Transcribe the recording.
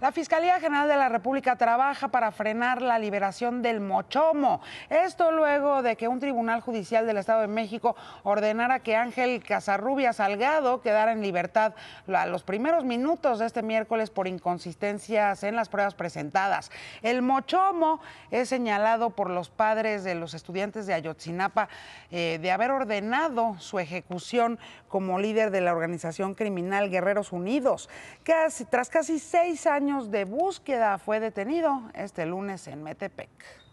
La Fiscalía General de la República trabaja para frenar la liberación del Mochomo. Esto luego de que un tribunal judicial del Estado de México ordenara que Ángel Casarrubia Salgado quedara en libertad a los primeros minutos de este miércoles por inconsistencias en las pruebas presentadas. El Mochomo es señalado por los padres de los estudiantes de Ayotzinapa eh, de haber ordenado su ejecución como líder de la organización criminal Guerreros Unidos. tras casi seis años, de búsqueda fue detenido este lunes en Metepec.